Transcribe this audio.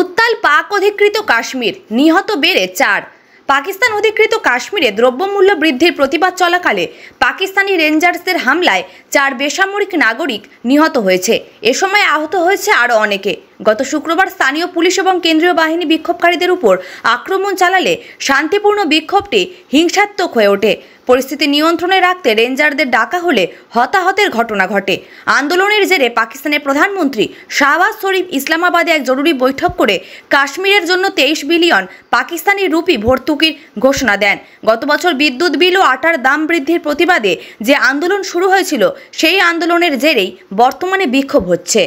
উত্তাল পাক অধিকৃত কাশ্মীর নিহত বেড়ে চার পাকিস্তান অধিকৃত কাশ্মীরে দ্রব্যমূল্য বৃদ্ধির প্রতিবাদ চলাকালে পাকিস্তানি রেঞ্জার্সদের হামলায় চার বেসামরিক নাগরিক নিহত হয়েছে এ সময় আহত হয়েছে আরও অনেকে গত শুক্রবার স্থানীয় পুলিশ এবং কেন্দ্রীয় বাহিনী বিক্ষোভকারীদের উপর আক্রমণ চালালে শান্তিপূর্ণ বিক্ষোভটি হিংসাত্মক হয়ে ওঠে পরিস্থিতি নিয়ন্ত্রণে রাখতে রেঞ্জারদের ডাকা হলে হতাহতের ঘটনা ঘটে আন্দোলনের জেরে পাকিস্তানের প্রধানমন্ত্রী শাহবাজ শরীফ ইসলামাবাদে এক জরুরি বৈঠক করে কাশ্মীরের জন্য তেইশ বিলিয়ন পাকিস্তানি রুপি ভর্তুকির ঘোষণা দেন গত বছর বিদ্যুৎ বিল ও আটার দাম বৃদ্ধির প্রতিবাদে যে আন্দোলন শুরু হয়েছিল সেই আন্দোলনের জেরেই বর্তমানে বিক্ষোভ হচ্ছে